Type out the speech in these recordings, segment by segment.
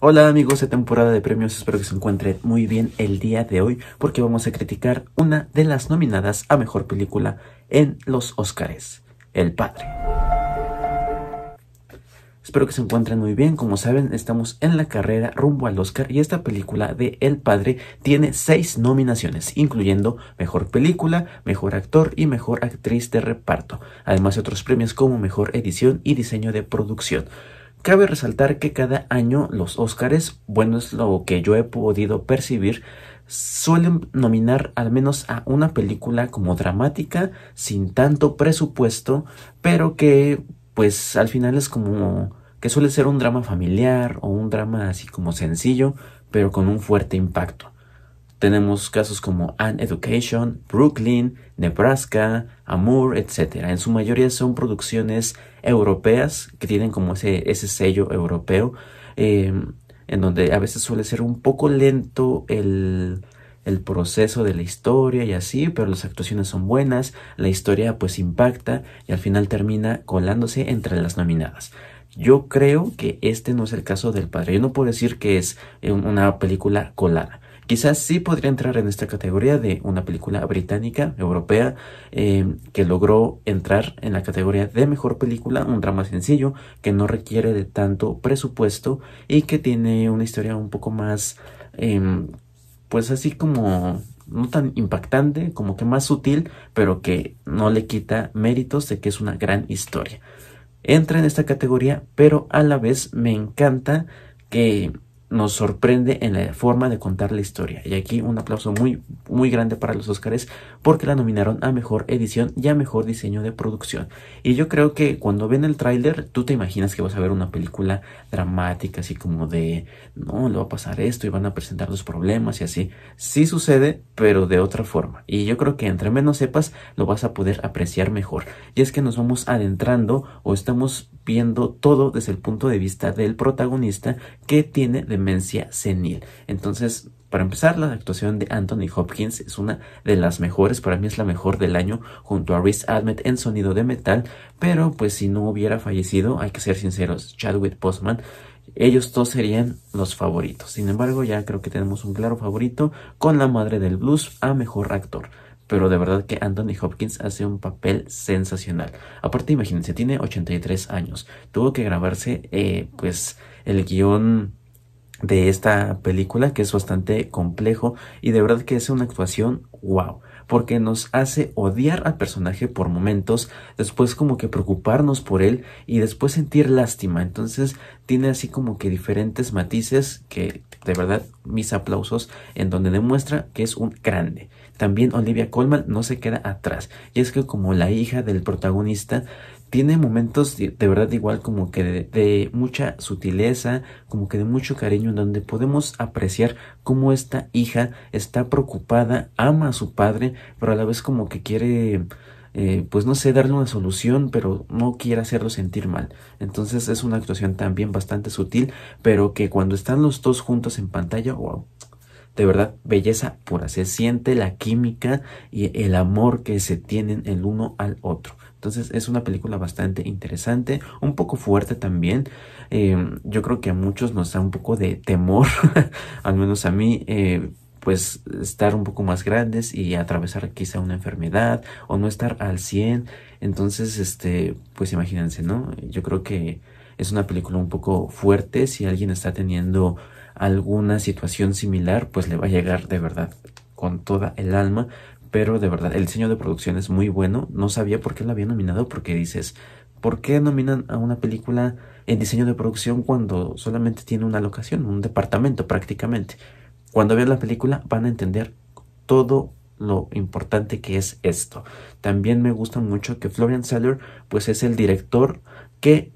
Hola amigos de temporada de premios, espero que se encuentren muy bien el día de hoy porque vamos a criticar una de las nominadas a mejor película en los Oscars, El Padre. Espero que se encuentren muy bien, como saben estamos en la carrera rumbo al Oscar y esta película de El Padre tiene seis nominaciones, incluyendo Mejor Película, Mejor Actor y Mejor Actriz de Reparto, además de otros premios como Mejor Edición y Diseño de Producción. Cabe resaltar que cada año los Óscares, bueno es lo que yo he podido percibir, suelen nominar al menos a una película como dramática, sin tanto presupuesto, pero que pues al final es como que suele ser un drama familiar o un drama así como sencillo, pero con un fuerte impacto. Tenemos casos como An Education, Brooklyn, Nebraska, Amour, etc. En su mayoría son producciones europeas que tienen como ese, ese sello europeo, em, en donde a veces suele ser un poco lento el, el proceso de la historia y así, pero las actuaciones son buenas, la historia pues impacta y al final termina colándose entre las nominadas. Yo creo que este no es el caso del padre. Yo no puedo decir que es eh, una película colada, Quizás sí podría entrar en esta categoría de una película británica, europea, eh, que logró entrar en la categoría de mejor película, un drama sencillo que no requiere de tanto presupuesto y que tiene una historia un poco más, em, pues así como no tan impactante, como que más sutil, pero que no le quita méritos de que es una gran historia. Entra en esta categoría, pero a la vez me encanta que nos sorprende en la forma de contar la historia. Y aquí un aplauso muy, muy grande para los Óscares porque la nominaron a Mejor Edición y a Mejor Diseño de Producción. Y yo creo que cuando ven el tráiler, tú te imaginas que vas a ver una película dramática, así como de, no, le va a pasar esto y van a presentar los problemas y así. Sí sucede, pero de otra forma. Y yo creo que entre menos sepas, lo vas a poder apreciar mejor. Y es que nos vamos adentrando o estamos viendo todo desde el punto de vista del protagonista que tiene demencia senil. Entonces, para empezar, la actuación de Anthony Hopkins es una de las mejores, para mí es la mejor del año, junto a Rhys Admet en Sonido de Metal, pero pues si no hubiera fallecido, hay que ser sinceros, Chadwick Postman, ellos dos serían los favoritos. Sin embargo, ya creo que tenemos un claro favorito con la madre del blues a mejor actor pero de verdad que Anthony Hopkins hace un papel sensacional. Aparte, imagínense, tiene 83 años. Tuvo que grabarse, eh, pues, el guión de esta película, que es bastante complejo, y de verdad que es una actuación wow porque nos hace odiar al personaje por momentos, después como que preocuparnos por él y después sentir lástima. Entonces tiene así como que diferentes matices que de verdad, mis aplausos, en donde demuestra que es un grande. También Olivia Colman no se queda atrás, y es que como la hija del protagonista, tiene momentos de, verdad igual como que de, mucha sutileza, como que de mucho cariño, en donde podemos apreciar cómo esta hija está preocupada, ama a su padre, pero a la vez como que quiere eh, pues no sé, darle una solución, pero no quiere hacerlo sentir mal. Entonces es una actuación también bastante sutil, pero que cuando están los dos juntos en pantalla, wow. De verdad, belleza pura. Se siente la química y el amor que se tienen el uno al otro. Entonces es una película bastante interesante, un poco fuerte también. Eh, yo creo que a muchos nos da un poco de temor, al menos a mí. Eh, pues estar un poco más grandes y atravesar quizá una enfermedad o no estar al 100. Entonces, este, pues imagínense, ¿no? Yo creo que es una película un poco fuerte. Si alguien está teniendo alguna situación similar, pues le va a llegar de verdad con toda el alma. Pero de verdad, el diseño de producción es muy bueno. No sabía por qué la había nominado, porque dices, ¿por qué nominan a una película en diseño de producción cuando solamente tiene una locación, un departamento prácticamente? Cuando vean la película van a entender todo lo importante que es esto. También me gusta mucho que Florian Seller pues es el director que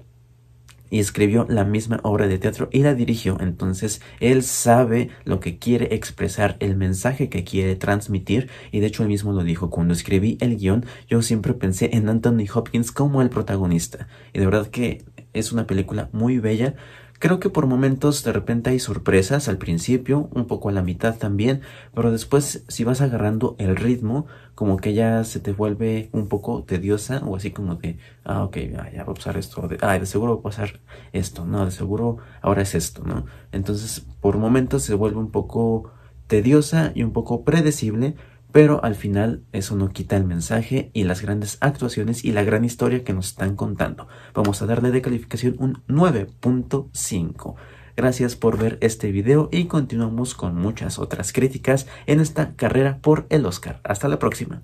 escribió la misma obra de teatro y la dirigió. Entonces él sabe lo que quiere expresar, el mensaje que quiere transmitir y de hecho él mismo lo dijo. Cuando escribí el guión yo siempre pensé en Anthony Hopkins como el protagonista y de verdad que es una película muy bella Creo que por momentos de repente hay sorpresas al principio, un poco a la mitad también, pero después si vas agarrando el ritmo, como que ya se te vuelve un poco tediosa o así como de, ah, ok, ah, ya va a pasar esto, de, ah, de seguro va a pasar esto, no, de seguro ahora es esto, ¿no? Entonces por momentos se vuelve un poco tediosa y un poco predecible, pero al final eso no quita el mensaje y las grandes actuaciones y la gran historia que nos están contando. Vamos a darle de calificación un 9.5. Gracias por ver este video y continuamos con muchas otras críticas en esta carrera por el Oscar. Hasta la próxima.